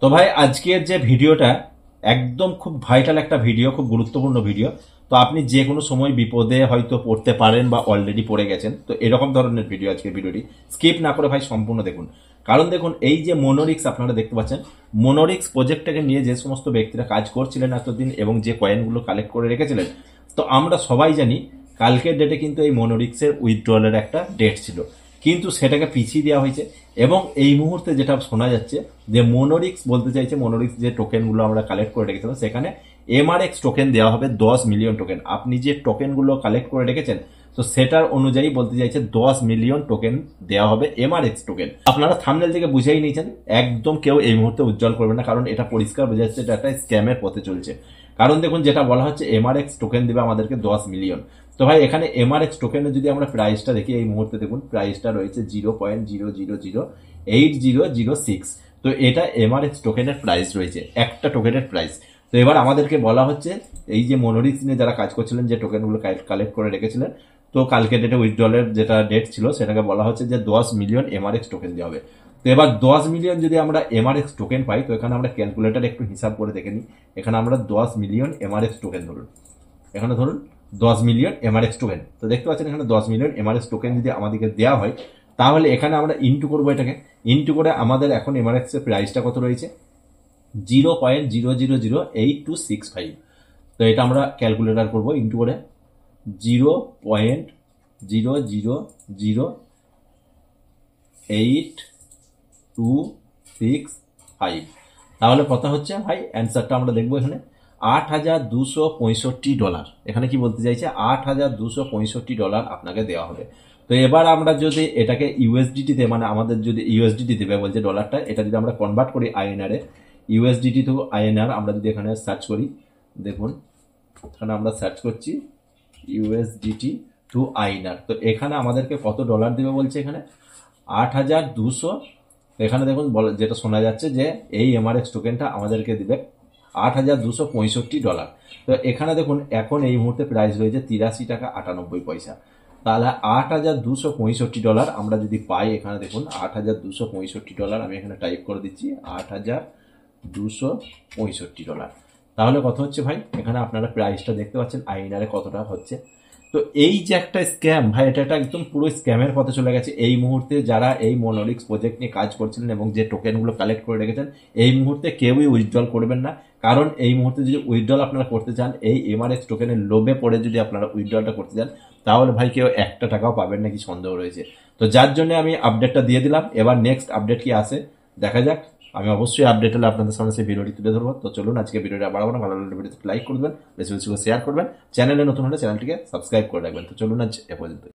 তো ভাই আজকের যে ভিডিওটা একদম খুব ভাইটাল একটা ভিডিও খুব গুরুত্বপূর্ণ ভিডিও তো আপনি যে কোনো সময় বিপদে হয়তো পড়তে পারেন বা অলরেডি পড়ে গেছেন তো এরকম ধরনের ভিডিও আজকে ভিডিওটি স্কিপ না করে ভাই সম্পূর্ণ দেখুন কারণ দেখুন এই যে মোনোরিক্স আপনারা দেখতে পাচ্ছেন মোনোরিক্স প্রজেক্টটাকে নিয়ে যে সমস্ত ব্যক্তিরা কাজ করছিলেন এতদিন এবং যে কয়েনগুলো কালেক্ট করে রেখেছিলেন তো আমরা সবাই জানি কালকের ডেটে কিন্তু এই মোনোরিক্সের উইথড্রলের একটা ডেট ছিল কিন্তু সেটাকে পিছিয়ে দেওয়া হয়েছে এবং এই মুহূর্তে যেটা শোনা যাচ্ছে যে মোনোরিক্স বলতে চাইছে মোনোরিক্স যে টোকেনগুলো আমরা কালেক্ট করে রেখেছিলাম সেখানে এমআরএক্স টোকেন দেওয়া হবে দশ মিলিয়ন টোকেন আপনি যে টোকেনগুলো কালেক্ট করে রেখেছেন তো সেটার অনুযায়ী বলতে চাইছে দশ মিলিয়ন টোকেন দেওয়া হবে এমআরএক্স টোকেন আপনারা থামনেল থেকে বুঝেই নিয়েছেন একদম কেউ এই মুহূর্তে উজ্জ্বল করবে না কারণ এটা পরিষ্কার বোঝা যাচ্ছে এটা একটা স্ক্যামের পথে চলছে কারণ দেখুন যেটা বলা হচ্ছে এমআরএক্স টোকেন দেবে আমাদেরকে দশ মিলিয়ন তো ভাই এখানে এমআরএক্স টোকেনে যদি আমরা প্রাইসটা দেখি এই মুহূর্তে দেখুন প্রাইসটা রয়েছে zero point zero zero zero eight zero zero six তো এটা এমআরএক্স টোকেনের প্রাইস রয়েছে একটা টোকেনের প্রাইস তো এবার আমাদেরকে বলা হচ্ছে এই যে মনোরিক্স নিয়ে যারা কাজ করছিলেন যে টোকেনগুলো কালেক্ট করে রেখেছিলেন তো কালকে ডেটে উইথড্রলের যেটা ডেট ছিল সেটাকে বলা হচ্ছে যে দশ মিলিয়ন এমআরএক্স টোকেন দেওয়া হবে তো এবার দশ মিলিয়ন যদি আমরা এমআরএক্স টোকেন পাই তো এখানে আমরা ক্যালকুলেটার একটু হিসাব করে দেখে নিই এখানে আমরা দশ মিলিয়ন এমআরএক্স টোকেন ধরুন এখানে ধরুন দশ মিলিয়ন এমআরএক্স টোকেন তো দেখতে পাচ্ছেন এখানে দশ মিলিয়ন এমআরএক্স টোকেন যদি আমাদেরকে দেওয়া হয় তাহলে এখানে আমরা ইনটু করবো এটাকে ইনটু করে আমাদের এখন এমআরএক্সের প্রাইসটা কত রয়েছে zero point zero zero zero eight two six five তো এটা আমরা ক্যালকুলেটার করবো ইনটু করে zero point zero zero zero eight two six five তাহলে কথা হচ্ছে ভাই অ্যান্সারটা আমরা দেখবো এখানে আট হাজার দুশো পঁয়ষট্টি ডলার এখানে কি বলতে চাইছে আট হাজার দুশো পঁয়ষট্টি ডলার আপনাকে দেওয়া হবে তো এবার আমরা যদি এটাকে ইউএসডিটিতে মানে আমাদের যদি ইউএসডিটি দেবে বলছে ডলারটা এটা যদি আমরা কনভার্ট করি আইএনআরে ইউএসডিটি থেকে আইএনআর আমরা যদি এখানে সার্চ করি দেখুন এখানে আমরা সার্চ করছি ইউএসডিটি টু আইনার তো এখানে আমাদেরকে কত ডলার দেবে বলছে এখানে আট হাজার দুশো এখানে দেখুন যেটা শোনা যাচ্ছে যে এই এমআরএক্স টোকেনটা আমাদেরকে দেবে আট হাজার দুশো পঁয়ষট্টি ডলার তো এখানে দেখুন এখন এই মুহূর্তে প্রাইস রয়েছে তিরাশি টাকা আটানব্বই পয়সা তাহলে আট হাজার দুশো পঁয়ষট্টি ডলার আমরা যদি পাই এখানে দেখুন আট হাজার দুশো পঁয়ষট্টি ডলার আমি এখানে টাইপ করে দিচ্ছি আট হাজার দুশো পঁয়ষট্টি ডলার তাহলে কত হচ্ছে ভাই এখানে আপনারা প্রাইসটা দেখতে পাচ্ছেন আইনারে কতটা হচ্ছে তো এই যে একটা স্ক্যাম ভাই এটা একটা একদম পুরো স্ক্যামের পথে চলে গেছে এই মুহূর্তে যারা এই মনোলিক্স প্রজেক্ট নিয়ে কাজ করছিলেন এবং যে টোকেনগুলো কালেক্ট করে রেখেছেন এই মুহূর্তে কেউই উইথড্রল করবেন না কারণ এই মুহূর্তে যদি উইথড্রল আপনারা করতে চান এই এমআরএস টোকেনের লোভে পড়ে যদি আপনারা উইথড্রলটা করতে চান তাহলে ভাই কেউ একটা টাকাও পাবেন নাকি সন্দেহ রয়েছে তো যার জন্য আমি আপডেটটা দিয়ে দিলাম এবার নেক্সট আপডেট কি আসে দেখা যাক আমি অবশ্যই আপডেট হলে আপনাদের সামনে সেই ভিডিওটি তুলে ধরবো তো চলুন আজকে ভিডিওটা বাড়াবো না ভালো লাগলে ভিডিওতে লাইক করবেন বেশি বেশি শেয়ার করবেন চ্যানেলে নতুন হলে চ্যানেলটিকে সাবস্ক্রাইব করে রাখবেন তো চলুন আজ এ পর্যন্ত